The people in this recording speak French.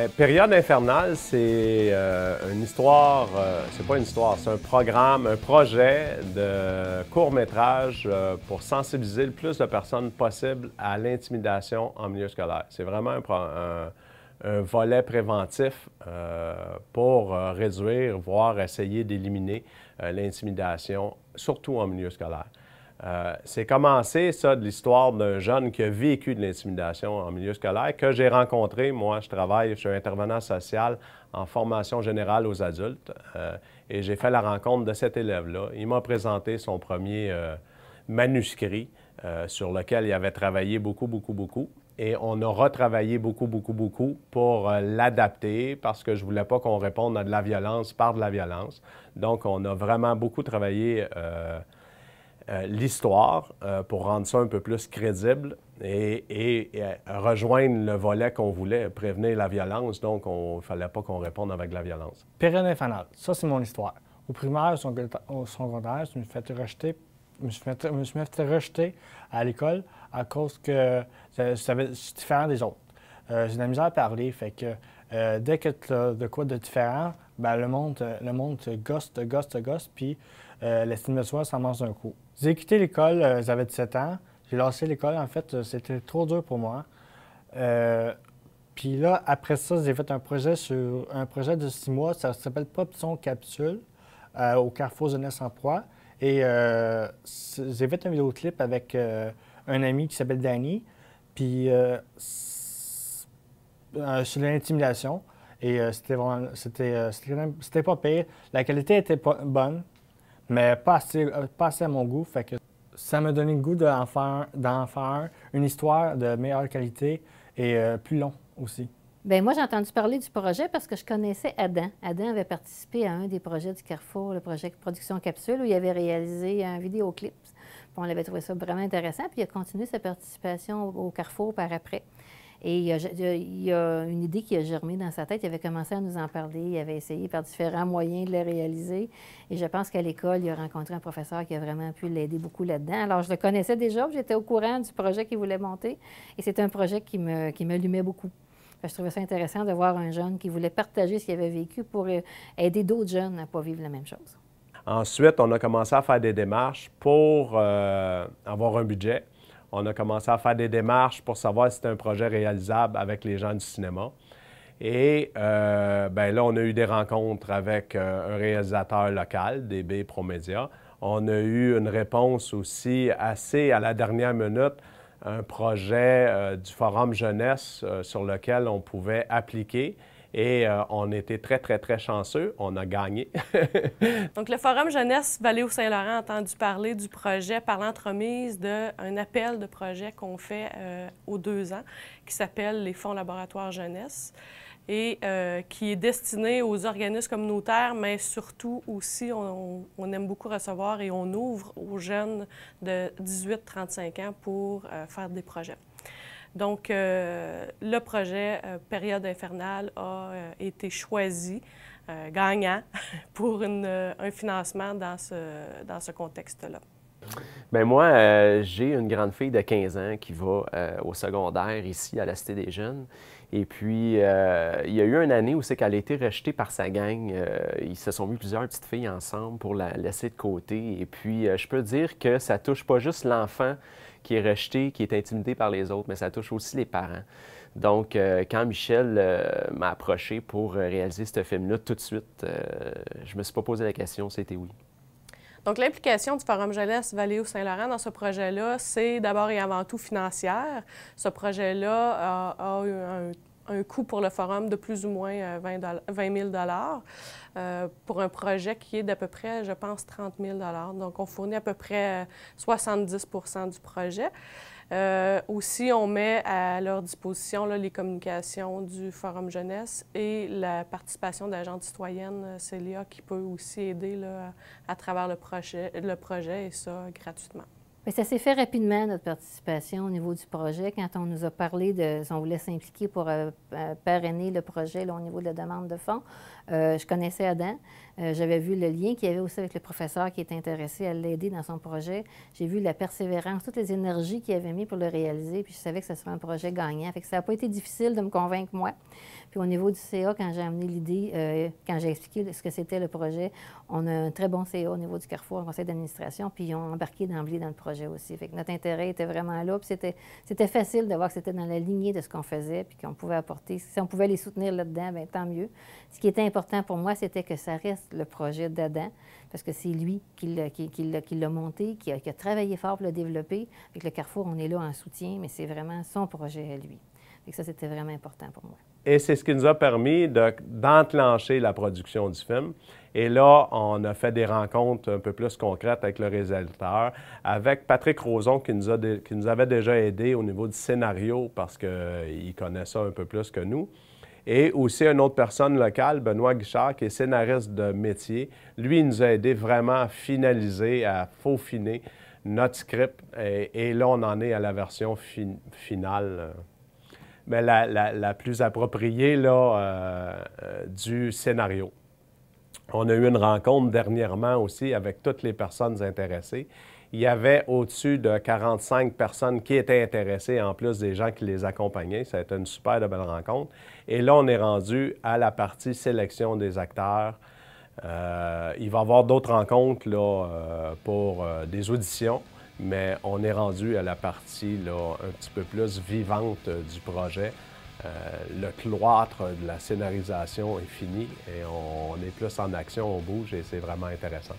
Euh, période infernale, c'est euh, une histoire, euh, c'est pas une histoire, c'est un programme, un projet de court-métrage pour sensibiliser le plus de personnes possible à l'intimidation en milieu scolaire. C'est vraiment un, volet préventif pour réduire, voire essayer d'éliminer l'intimidation, surtout en milieu scolaire. Euh, c'est commencé, ça, de l'histoire d'un jeune qui a vécu de l'intimidation en milieu scolaire, que j'ai rencontré. Moi, je travaille, je suis intervenant social en formation générale aux adultes euh, et j'ai fait la rencontre de cet élève-là. Il m'a présenté son premier euh, manuscrit sur lequel il avait travaillé beaucoup, beaucoup, beaucoup. Et on a retravaillé beaucoup, beaucoup, beaucoup pour l'adapter parce que je ne voulais pas qu'on réponde à de la violence par de la violence. Donc, on a vraiment beaucoup travaillé euh, l'histoire euh, pour rendre ça un peu plus crédible et, euh, rejoindre le volet qu'on voulait, prévenir la violence. Donc, il ne fallait pas qu'on réponde avec la violence. Période fanal ça, c'est mon histoire. Au primaire, au secondaire, je me suis fait rejeter, rejeter à l'école à cause que je suis différent des autres. j'ai de à parler, fait que dès que tu as de quoi de différent, ben, le monde, le monde te gosse, gosse, gosse, puis l'estime de soi, ça mange d'un coup. J'ai quitté l'école, euh, j'avais 17 ans. J'ai lancé l'école, en fait, euh, c'était trop dur pour moi. Euh, puis là, après ça, j'ai fait un projet sur un projet de six mois, ça s'appelle Popson Capsule au Carrefour Jeunesse en Proie. Et j'ai fait un vidéoclip avec un ami qui s'appelle Danny, puis sur l'intimidation. Et c'était vraiment, c'était, pas pire. La qualité était pas bonne mais pas assez, euh, pas assez à mon goût. Fait que ça m'a donné le goût d'en faire, faire, une histoire de meilleure qualité et euh, plus long aussi. Bien, moi, j'ai entendu parler du projet parce que je connaissais Adam. Adam avait participé à un des projets du Carrefour, le projet Production Capsule, où il avait réalisé un vidéoclip. on avait trouvé ça vraiment intéressant, puis il a continué sa participation au Carrefour par après. Et il y a une idée qui a germé dans sa tête. Il avait commencé à nous en parler. Il avait essayé par différents moyens de le réaliser. Et je pense qu'à l'école, il a rencontré un professeur qui a vraiment pu l'aider beaucoup là-dedans. Alors, je le connaissais déjà. J'étais au courant du projet qu'il voulait monter. Et c'est un projet qui me, qui m'allumait beaucoup. je trouvais ça intéressant de voir un jeune qui voulait partager ce qu'il avait vécu pour euh, aider d'autres jeunes à ne pas vivre la même chose. Ensuite, on a commencé à faire des démarches pour euh, avoir un budget on a commencé à faire des démarches pour savoir si c'était un projet réalisable avec les gens du cinéma. Et euh, bien là, on a eu des rencontres avec euh, un réalisateur local, DB Promédia. On a eu une réponse aussi assez à la dernière minute, un projet euh, du Forum Jeunesse sur lequel on pouvait appliquer et euh, on était très, très, très chanceux. On a gagné. Donc, le Forum Jeunesse au saint laurent a entendu parler du projet par l'entremise d'un appel de projet qu'on fait euh, aux deux ans qui s'appelle les Fonds Laboratoires Jeunesse et euh, qui est destiné aux organismes communautaires, mais surtout aussi, on, on, aime beaucoup recevoir et on ouvre aux jeunes de 18-35 ans pour faire des projets. Donc, euh, le projet euh, Période infernale a euh, été choisi gagnant pour un financement dans ce, dans ce contexte-là. Bien, moi, j'ai une grande fille de 15 ans qui va au secondaire ici à la Cité des Jeunes. Et puis, il y a eu une année où c'est qu'elle a été rejetée par sa gang. ils se sont mis plusieurs petites filles ensemble pour la laisser de côté. Et puis, je peux dire que ça touche pas juste l'enfant, qui est rejeté, qui est intimidé par les autres, mais ça touche aussi les parents. Donc, euh, quand Michel euh, m'a approché pour euh, réaliser ce film-là tout de suite, je me suis pas posé la question, c'était oui. Donc, l'implication du Forum Jeunesse Valéo saint laurent dans ce projet-là, c'est d'abord et avant tout financière. Ce projet-là a, a eu un un coût pour le forum de plus ou moins 20, euh, 000 euh, pour un projet qui est d'à peu près, je pense, 30 000 Donc, on fournit à peu près 70 euh, du projet. aussi, on met à leur disposition là, les communications du Forum jeunesse et la participation d'agents citoyennes Célia qui peut aussi aider à travers le projet, le projet et ça gratuitement ça s'est fait rapidement, notre participation au niveau du projet. Quand on nous a parlé de on voulait s'impliquer pour euh, euh, parrainer le projet au niveau de la demande de fonds, euh, je connaissais Adam. J'avais vu le lien qu'il y avait aussi avec le professeur qui était intéressé à l'aider dans son projet. J'ai vu la persévérance, toutes les énergies qu'il avait mis pour le réaliser, puis je savais que ce serait un projet gagnant. Fait ça n'a pas été difficile de me convaincre, moi. Puis au niveau du CA, quand j'ai amené l'idée, quand j'ai expliqué ce que c'était le projet, on a un très bon CA au niveau du Carrefour, au conseil d'administration, puis ils ont embarqué d'emblée dans le projet aussi. notre intérêt était vraiment là. Puis c'était, facile de voir que c'était dans la lignée de ce qu'on faisait, puis qu'on pouvait apporter. Si on pouvait les soutenir là-dedans, ben, tant mieux. Ce qui était important pour moi, c'était que ça reste le projet d'Adam, parce que c'est lui qui l'a, monté, qui a, travaillé fort pour le développer. avec le Carrefour, on est là en soutien, mais c'est vraiment son projet à lui. et ça, c'était vraiment important pour moi. Et c'est ce qui nous a permis d'enclencher la production du film. Et là, on a fait des rencontres un peu plus concrètes avec le réalisateur, avec Patrick Roson qui nous, qui nous avait déjà aidé au niveau du scénario parce qu'il euh, connaît ça un peu plus que nous. Et aussi une autre personne locale, Benoît Guichard, qui est scénariste de métier. Lui, il nous a aidé vraiment à finaliser, à faufiner notre script. Et, là, on en est à la version finale. Euh mais la, plus appropriée euh, euh, du scénario. On a eu une rencontre dernièrement aussi avec toutes les personnes intéressées. Il y avait au-dessus de 45 personnes qui étaient intéressées, en plus des gens qui les accompagnaient. Ça a été une super belle rencontre. Et là, on est rendu à la partie sélection des acteurs. Euh, il va y avoir d'autres rencontres pour des auditions mais on est rendu à la partie là, un petit peu plus vivante euh, du projet. Euh, le cloître de la scénarisation est fini et on est plus en action, on bouge et c'est vraiment intéressant.